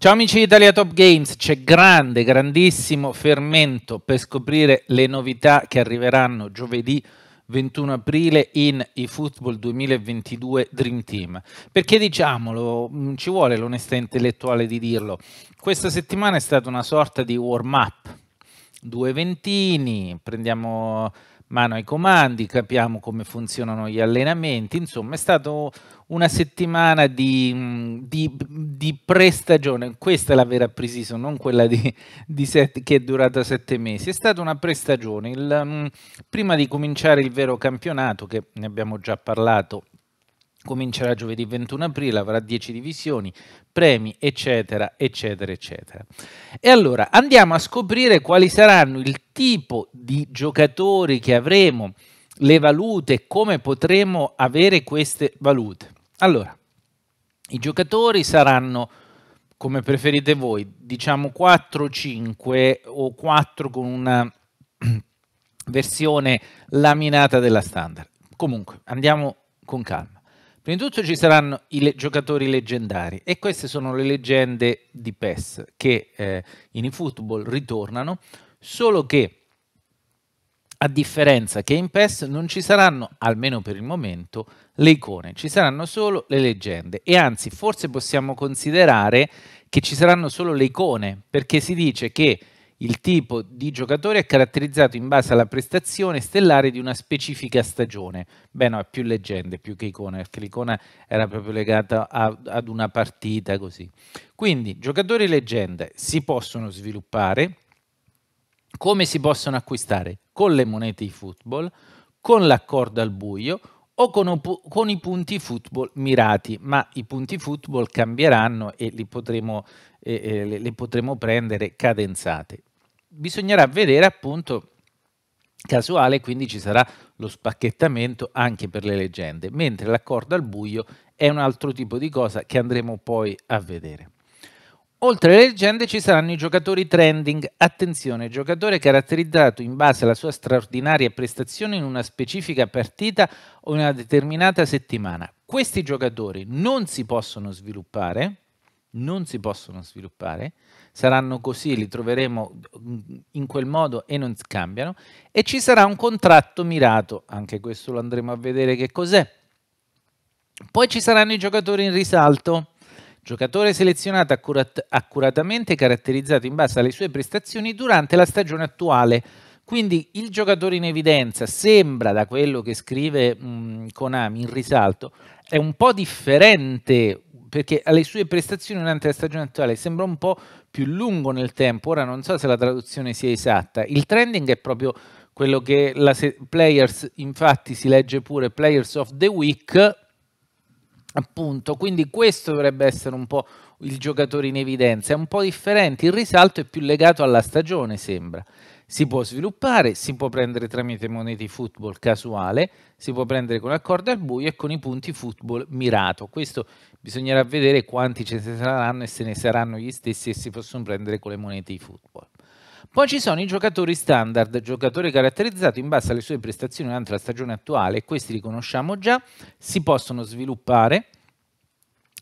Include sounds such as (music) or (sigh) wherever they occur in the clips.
Ciao amici di Italia Top Games, c'è grande, grandissimo fermento per scoprire le novità che arriveranno giovedì 21 aprile in eFootball 2022 Dream Team. Perché diciamolo, mm, ci vuole l'onestà intellettuale di dirlo. Questa settimana è stata una sorta di warm up. Due ventini, prendiamo mano ai comandi, capiamo come funzionano gli allenamenti, insomma è stata una settimana di, di, di prestagione, questa è la vera precision, non quella di, di set, che è durata sette mesi, è stata una prestagione, il, mm, prima di cominciare il vero campionato, che ne abbiamo già parlato comincerà giovedì 21 aprile, avrà 10 divisioni, premi, eccetera, eccetera, eccetera. E allora andiamo a scoprire quali saranno il tipo di giocatori che avremo, le valute, come potremo avere queste valute. Allora, i giocatori saranno come preferite voi, diciamo 4-5 o 4 con una (clears throat) versione laminata della standard. Comunque, andiamo con calma. Prima di tutto ci saranno i le giocatori leggendari e queste sono le leggende di PES che eh, in eFootball ritornano, solo che a differenza che in PES non ci saranno, almeno per il momento, le icone, ci saranno solo le leggende e anzi forse possiamo considerare che ci saranno solo le icone perché si dice che il tipo di giocatore è caratterizzato in base alla prestazione stellare di una specifica stagione. Beh no, è più leggende, più che icona, perché l'icona era proprio legata a, ad una partita così. Quindi, giocatori leggende si possono sviluppare, come si possono acquistare? Con le monete di football, con l'accordo al buio o con, con, i punti football mirati, ma i punti football cambieranno e li potremo, eh, eh, le potremo prendere cadenzate bisognerà vedere appunto casuale, quindi ci sarà lo spacchettamento anche per le leggende, mentre l'accordo al buio è un altro tipo di cosa che andremo poi a vedere. Oltre alle leggende ci saranno i giocatori trending. Attenzione, giocatore caratterizzato in base alla sua straordinaria prestazione in una specifica partita o in una determinata settimana. Questi giocatori non si possono sviluppare, non si possono sviluppare, saranno così, li troveremo in quel modo e non cambiano, e ci sarà un contratto mirato, anche questo lo andremo a vedere che cos'è. Poi ci saranno i giocatori in risalto, giocatore selezionato accurat accuratamente caratterizzato in base alle sue prestazioni durante la stagione attuale, quindi il giocatore in evidenza sembra, da quello che scrive mh, Konami in risalto, è un po' differente perché alle sue prestazioni durante la stagione attuale sembra un po' più lungo nel tempo, ora non so se la traduzione sia esatta, il trending è proprio quello che la players, infatti si legge pure Players of the Week, appunto, quindi questo dovrebbe essere un po' il giocatore in evidenza, è un po' differente, il risalto è più legato alla stagione sembra si può sviluppare, si può prendere tramite monete football casuale, si può prendere con accordo al buio e con i punti football mirato. Questo bisognerà vedere quanti ce ne saranno e se ne saranno gli stessi e si possono prendere con le monete di football. Poi ci sono i giocatori standard, giocatore caratterizzato in base alle sue prestazioni durante la stagione attuale, questi li conosciamo già, si possono sviluppare,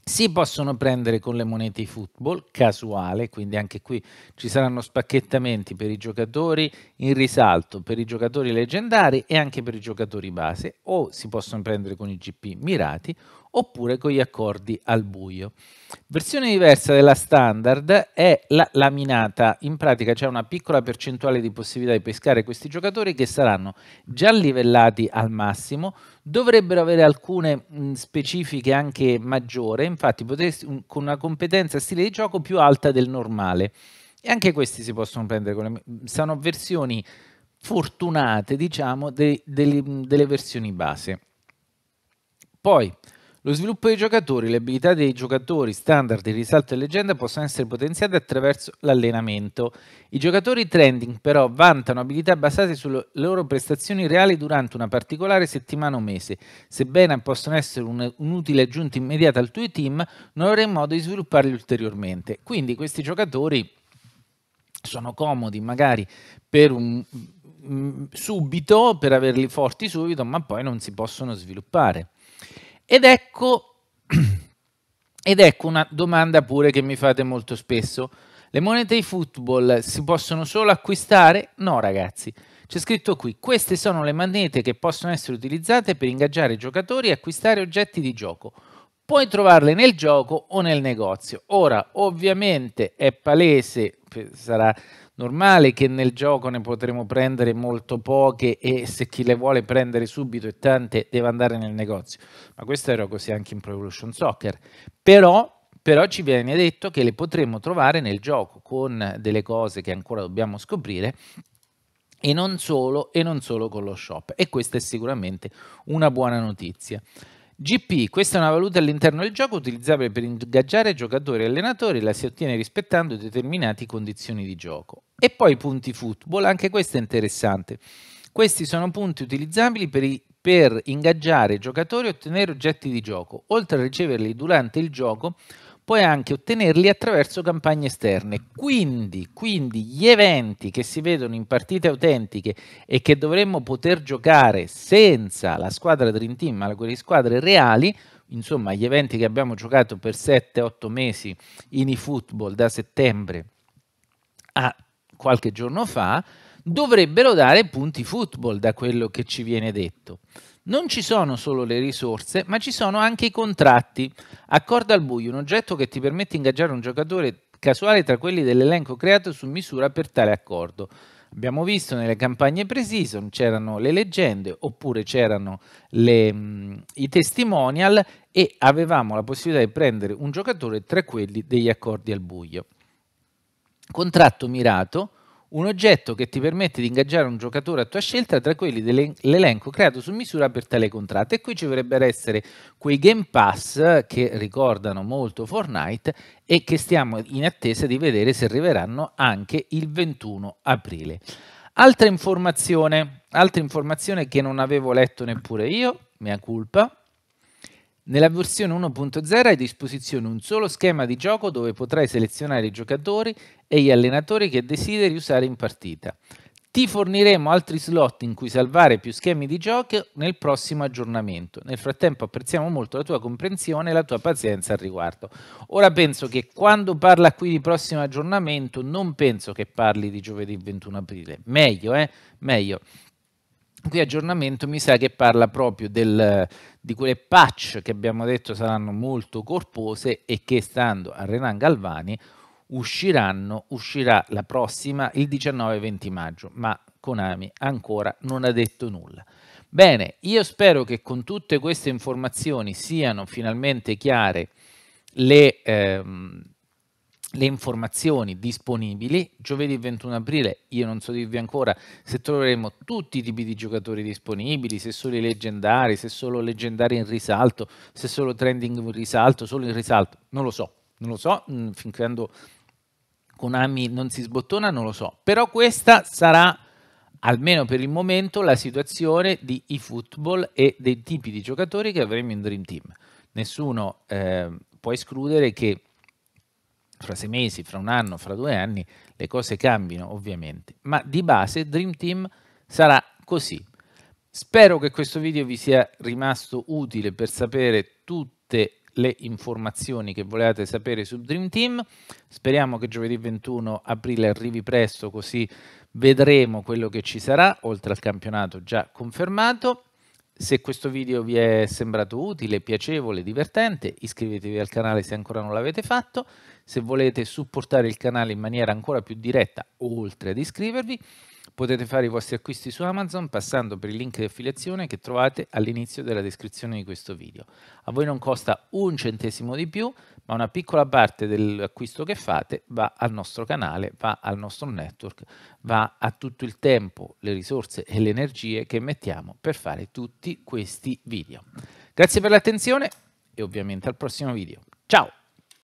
si possono prendere con le monete i football, casuale, quindi anche qui ci saranno spacchettamenti per i giocatori in risalto, per i giocatori leggendari e anche per i giocatori base, o si possono prendere con i GP mirati oppure con gli accordi al buio. Versione diversa della standard è la laminata, in pratica c'è una piccola percentuale di possibilità di pescare questi giocatori che saranno già livellati al massimo, dovrebbero avere alcune specifiche anche maggiore, infatti potresti, con una competenza stile di gioco più alta del normale. E anche questi si possono prendere, con le, sono versioni fortunate diciamo de, de, delle versioni base. Poi lo sviluppo dei giocatori, le abilità dei giocatori, standard, risalto e leggenda possono essere potenziate attraverso l'allenamento. I giocatori trending però vantano abilità basate sulle loro prestazioni reali durante una particolare settimana o mese. Sebbene possano essere un'utile aggiunta immediata al tuo team, non avrai modo di svilupparli ulteriormente. Quindi questi giocatori sono comodi magari per un mm, subito per averli forti subito ma poi non si possono sviluppare ed ecco, (clears throat) ed ecco una domanda pure che mi fate molto spesso. Le monete di football si possono solo acquistare? No, ragazzi. C'è scritto qui, queste sono le monete che possono essere utilizzate per ingaggiare giocatori e acquistare oggetti di gioco. Puoi trovarle nel gioco o nel negozio. Ora, ovviamente è palese, sarà normale che nel gioco ne potremo prendere molto poche e se chi le vuole prendere subito e tante deve andare nel negozio. Ma questo era così anche in Pro Evolution Soccer. Però, però ci viene detto che le potremo trovare nel gioco con delle cose che ancora dobbiamo scoprire e non solo, e non solo con lo shop. E questa è sicuramente una buona notizia. GP, questa è una valuta all'interno del gioco utilizzabile per ingaggiare giocatori e allenatori, la si ottiene rispettando determinate condizioni di gioco. E poi punti football, anche questo è interessante. Questi sono punti utilizzabili per, i, per ingaggiare giocatori e ottenere oggetti di gioco. Oltre a riceverli durante il gioco, puoi anche ottenerli attraverso campagne esterne. Quindi, quindi, gli eventi che si vedono in partite autentiche e che dovremmo poter giocare senza la squadra Dream Team, ma con le squadre reali, insomma gli eventi che abbiamo giocato per 7-8 mesi in eFootball da settembre a qualche giorno fa, dovrebbero dare punti football da quello che ci viene detto. Non ci sono solo le risorse, ma ci sono anche i contratti. Accorda al buio, un oggetto che ti permette di ingaggiare un giocatore casuale tra quelli dell'elenco creato su misura per tale accordo. Abbiamo visto nelle campagne pre-season c'erano le leggende oppure c'erano mm, i testimonial e avevamo la possibilità di prendere un giocatore tra quelli degli accordi al buio. Contratto mirato, un oggetto che ti permette di ingaggiare un giocatore a tua scelta tra quelli dell'elenco creato su misura per tale contratto. E qui ci dovrebbero essere quei Game Pass che ricordano molto Fortnite e che stiamo in attesa di vedere se arriveranno anche il 21 aprile. Altra informazione, altra informazione che non avevo letto neppure io, mia colpa, nella versione 1.0 hai a disposizione un solo schema di gioco dove potrai selezionare i giocatori e gli allenatori che desideri usare in partita. Ti forniremo altri slot in cui salvare più schemi di gioco nel prossimo aggiornamento. Nel frattempo apprezziamo molto la tua comprensione e la tua pazienza al riguardo. Ora penso che quando parla qui di prossimo aggiornamento non penso che parli di giovedì 21 aprile. Meglio, eh? Meglio qui aggiornamento mi sa che parla proprio del, di quelle patch che abbiamo detto saranno molto corpose e che stando a Renan Galvani usciranno, uscirà la prossima il 19-20 maggio, ma Konami ancora non ha detto nulla. Bene, io spero che con tutte queste informazioni siano finalmente chiare le... Ehm, le informazioni disponibili. Giovedì 21 aprile, io non so dirvi ancora se troveremo tutti i tipi di giocatori disponibili, se solo i leggendari, se solo leggendari in risalto, se solo trending in risalto, solo in risalto, non lo so, non lo so, mm, finché con Ami non si sbottona non lo so, però questa sarà almeno per il momento la situazione di eFootball e dei tipi di giocatori che avremo in Dream Team. Nessuno eh, può escludere che fra sei mesi, fra un anno, fra due anni, le cose cambino ovviamente, ma di base Dream Team sarà così. Spero che questo video vi sia rimasto utile per sapere tutte le informazioni che volevate sapere su Dream Team. Speriamo che giovedì 21 aprile arrivi presto, così vedremo quello che ci sarà, oltre al campionato già confermato. Se questo video vi è sembrato utile, piacevole, divertente, iscrivetevi al canale se ancora non l'avete fatto. Se volete supportare il canale in maniera ancora più diretta, oltre ad iscrivervi, Potete fare i vostri acquisti su Amazon passando per il link di affiliazione che trovate all'inizio della descrizione di questo video. A voi non costa un centesimo di più, ma una piccola parte dell'acquisto che fate va al nostro canale, va al nostro network, va a tutto il tempo, le risorse e le energie che mettiamo per fare tutti questi video. Grazie per l'attenzione e ovviamente al prossimo video. Ciao!